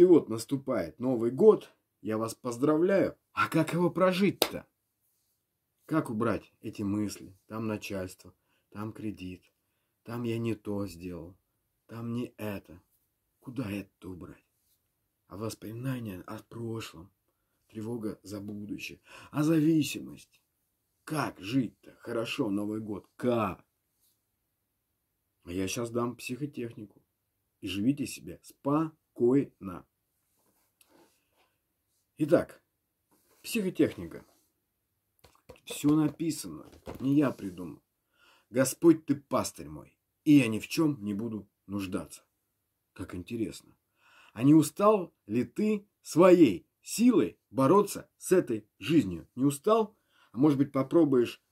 И вот наступает Новый год, я вас поздравляю. А как его прожить-то? Как убрать эти мысли? Там начальство, там кредит, там я не то сделал, там не это. Куда это убрать? А воспоминания о прошлом, тревога за будущее, а зависимость. Как жить-то? Хорошо, Новый год. Как? А я сейчас дам психотехнику. И живите себе спокойно. Итак, психотехника. Все написано, не я придумал. Господь, ты пастырь мой, и я ни в чем не буду нуждаться. Как интересно. А не устал ли ты своей силой бороться с этой жизнью? Не устал? А может быть попробуешь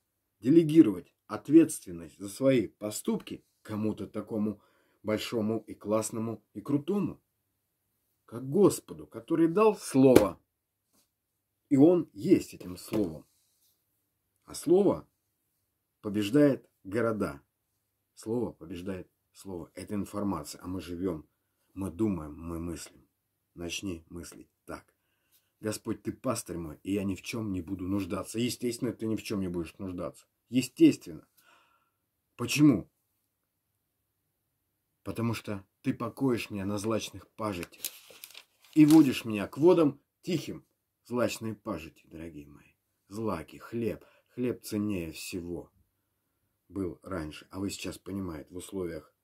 делегировать ответственность за свои поступки кому-то такому большому и классному и крутому? Как Господу, который дал слово и он есть этим словом. А слово побеждает города. Слово побеждает слово. Это информация. А мы живем, мы думаем, мы мыслим. Начни мыслить так. Господь, ты пастырь мой, и я ни в чем не буду нуждаться. Естественно, ты ни в чем не будешь нуждаться. Естественно. Почему? Потому что ты покоишь меня на злачных пажитях и водишь меня к водам тихим. Злачные пажити, дорогие мои. Злаки, хлеб. Хлеб ценнее всего был раньше, а вы сейчас понимаете, в условиях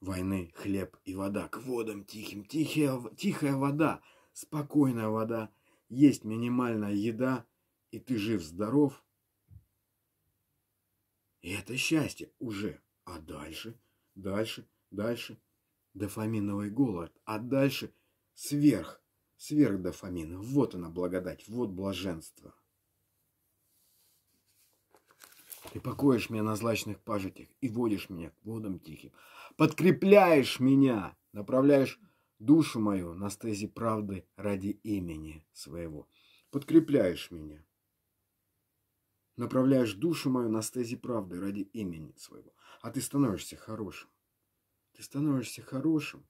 войны хлеб и вода. К водам тихим, тихая, тихая вода, спокойная вода, есть минимальная еда, и ты жив-здоров. И это счастье уже. А дальше, дальше, дальше дофаминовый голод, а дальше сверх Сверхдофамин. Вот она благодать, вот блаженство. Ты покоишь меня на злачных пажитях и водишь меня к водам тихим. Подкрепляешь меня, направляешь душу мою на стези правды ради имени своего. Подкрепляешь меня. Направляешь душу мою на стези правды ради имени своего. А ты становишься хорошим. Ты становишься хорошим,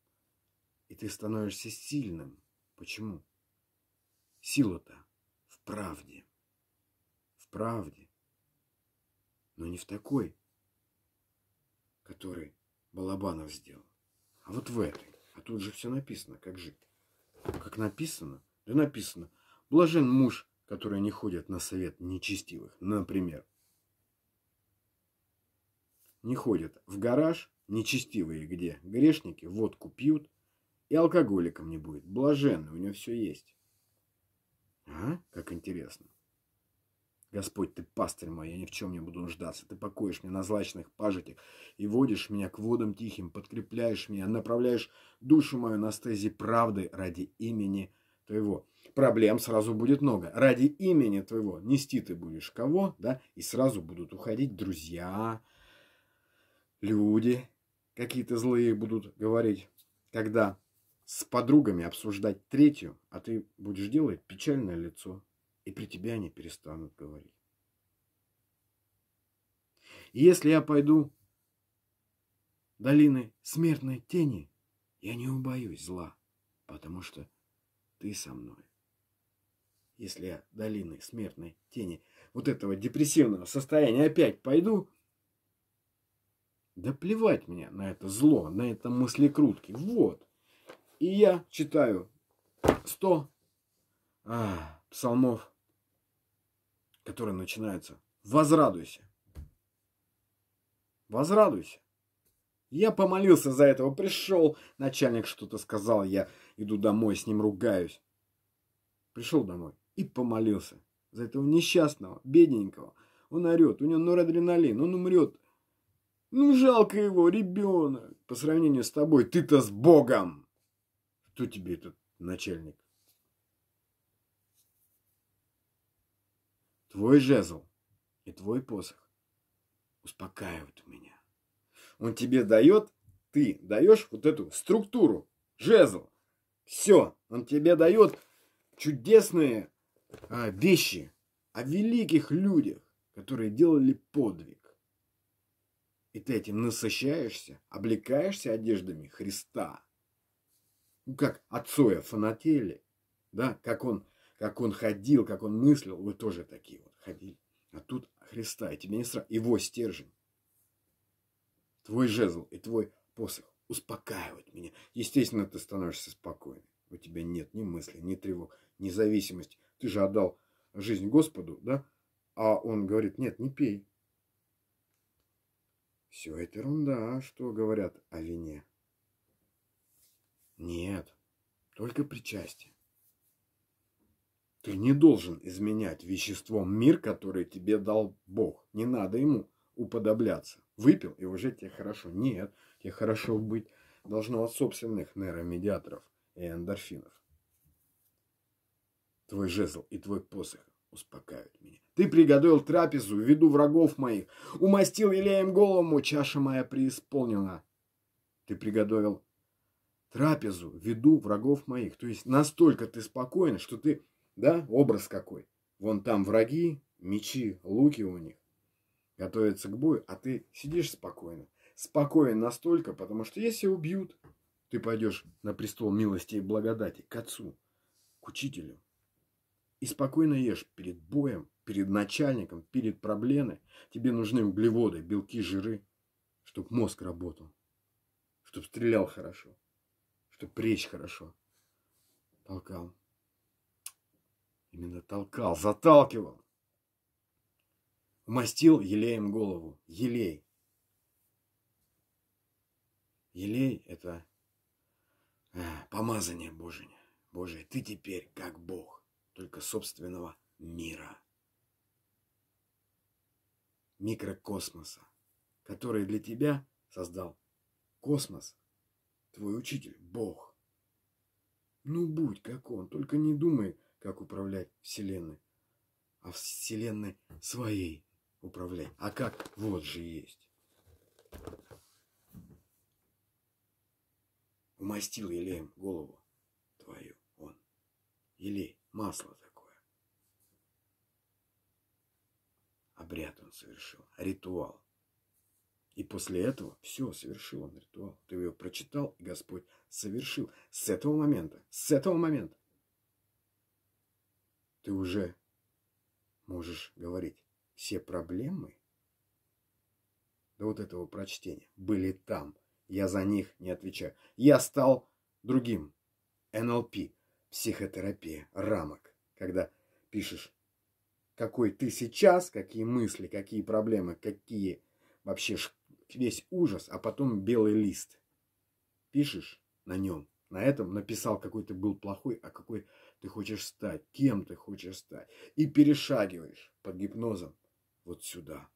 и ты становишься сильным. Почему? Сила-то в правде. В правде. Но не в такой, который Балабанов сделал. А вот в этой. А тут же все написано, как жить. Как написано? Да написано. Блажен муж, который не ходит на совет нечестивых, например. Не ходят в гараж, нечестивые где грешники водку пьют, и алкоголиком не будет. Блаженный, у него все есть. А? Как интересно. Господь, ты пастырь мой, я ни в чем не буду нуждаться. Ты покоишь меня на злачных пажитях и водишь меня к водам тихим, подкрепляешь меня, направляешь душу мою на стези правды ради имени твоего. Проблем сразу будет много. Ради имени твоего нести ты будешь кого, да, и сразу будут уходить друзья, люди, какие-то злые будут говорить, когда с подругами обсуждать третью, а ты будешь делать печальное лицо, и при тебе они перестанут говорить. если я пойду долины смертной тени, я не убоюсь зла, потому что ты со мной. Если я долины смертной тени вот этого депрессивного состояния опять пойду, да плевать мне на это зло, на это мыслекрутки. Вот. И я читаю 100 а, псалмов, которые начинаются «Возрадуйся». Возрадуйся. Я помолился за этого, пришел, начальник что-то сказал, я иду домой, с ним ругаюсь. Пришел домой и помолился за этого несчастного, бедненького. Он орет, у него норадреналин, он умрет. Ну, жалко его, ребенок, по сравнению с тобой, ты-то с Богом. Кто тебе этот начальник? Твой жезл и твой посох успокаивают меня. Он тебе дает, ты даешь вот эту структуру, жезл. Все, он тебе дает чудесные а, вещи о великих людях, которые делали подвиг. И ты этим насыщаешься, облекаешься одеждами Христа – как отцоя фанатели, да, как он, как он ходил, как он мыслил, вы тоже такие вот ходили. А тут Христа, и тебе не страшно, его стержень, твой жезл и твой посох успокаивают меня. Естественно, ты становишься спокойным. У тебя нет ни мысли, ни тревог, ни зависимости. Ты же отдал жизнь Господу, да? А он говорит, нет, не пей. Все это ерунда, что говорят о вине. Нет, только причастие. Ты не должен изменять веществом мир, который тебе дал Бог. Не надо ему уподобляться. Выпил, и уже тебе хорошо. Нет, тебе хорошо быть должно от собственных нейромедиаторов и эндорфинов. Твой жезл и твой посох успокаивают меня. Ты приготовил трапезу в виду врагов моих, умастил елеем голову, чаша моя преисполнена. Ты приготовил трапезу веду врагов моих. То есть настолько ты спокоен, что ты, да, образ какой. Вон там враги, мечи, луки у них. Готовятся к бою, а ты сидишь спокойно. Спокоен настолько, потому что если убьют, ты пойдешь на престол милости и благодати, к отцу, к учителю. И спокойно ешь перед боем, перед начальником, перед проблемой. Тебе нужны углеводы, белки, жиры, чтобы мозг работал, чтобы стрелял хорошо чтобы пречь хорошо. Толкал. Именно толкал, заталкивал. Умастил елеем голову. Елей. Елей – это э, помазание Божие. Божие, ты теперь как Бог, только собственного мира. Микрокосмоса, который для тебя создал космос твой учитель, Бог. Ну, будь как он, только не думай, как управлять Вселенной, а Вселенной своей управляй. А как вот же есть. Умастил Елеем голову твою он. Елей, масло такое. Обряд он совершил, ритуал. И после этого все, совершил он ритуал. Ты его прочитал, и Господь совершил. С этого момента, с этого момента ты уже можешь говорить. Все проблемы до вот этого прочтения были там. Я за них не отвечаю. Я стал другим. НЛП, психотерапия, рамок. Когда пишешь, какой ты сейчас, какие мысли, какие проблемы, какие вообще весь ужас, а потом белый лист. Пишешь на нем. На этом написал, какой ты был плохой, а какой ты хочешь стать, кем ты хочешь стать. И перешагиваешь под гипнозом вот сюда.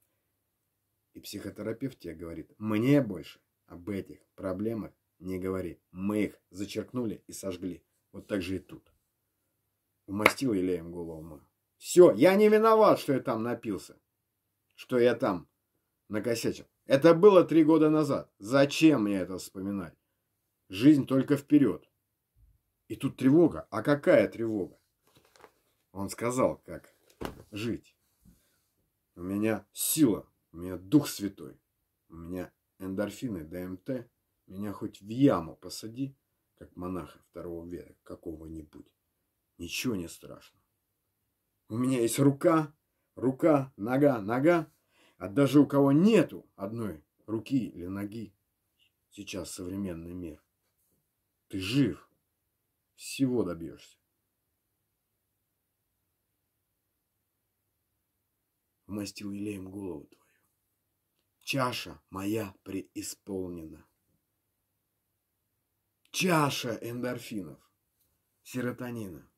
И психотерапевт тебе говорит, мне больше об этих проблемах не говори. Мы их зачеркнули и сожгли. Вот так же и тут. Умастил елеем голову мы. Все, я не виноват, что я там напился. Что я там накосячил. Это было три года назад. Зачем мне это вспоминать? Жизнь только вперед. И тут тревога. А какая тревога? Он сказал, как жить. У меня сила, у меня дух святой, у меня эндорфины, ДМТ. Меня хоть в яму посади, как монаха второго века какого-нибудь. Ничего не страшно. У меня есть рука, рука, нога, нога а даже у кого нету одной руки или ноги, сейчас современный мир. Ты жив, всего добьешься. Умастил елеем голову твою. Чаша моя преисполнена. Чаша эндорфинов, серотонина.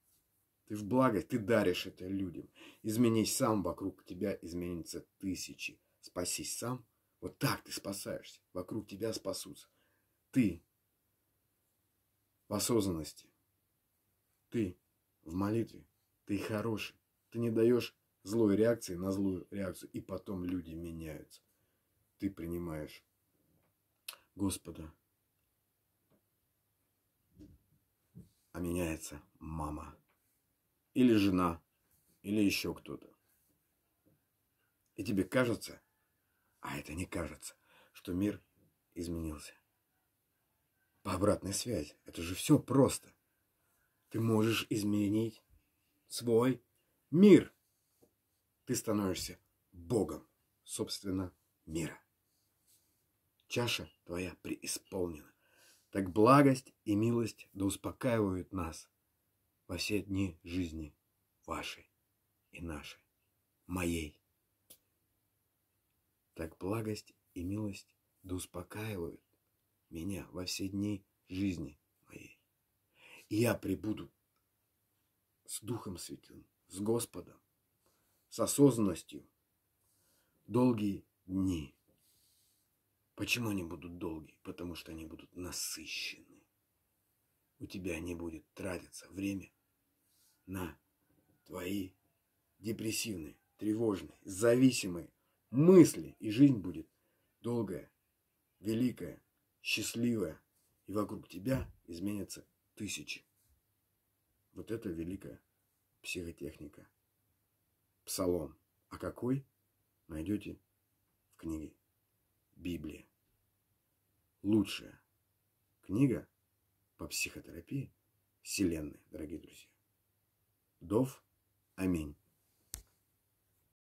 Ты в благо, ты даришь это людям. Изменись сам, вокруг тебя изменится тысячи. Спасись сам. Вот так ты спасаешься. Вокруг тебя спасутся. Ты в осознанности. Ты в молитве. Ты хороший. Ты не даешь злой реакции на злую реакцию. И потом люди меняются. Ты принимаешь Господа. А меняется мама или жена, или еще кто-то. И тебе кажется, а это не кажется, что мир изменился. По обратной связи. Это же все просто. Ты можешь изменить свой мир. Ты становишься Богом, собственно, мира. Чаша твоя преисполнена. Так благость и милость да успокаивают нас – во все дни жизни вашей и нашей, моей. Так благость и милость да успокаивают меня во все дни жизни моей. И я прибуду с Духом Святым, с Господом, с осознанностью долгие дни. Почему они будут долгие? Потому что они будут насыщены. У тебя не будет тратиться время на твои депрессивные, тревожные, зависимые мысли, и жизнь будет долгая, великая, счастливая, и вокруг тебя изменятся тысячи. Вот это великая психотехника. Псалом. А какой? Найдете в книге Библия. Лучшая книга по психотерапии Вселенной, дорогие друзья дов. Аминь.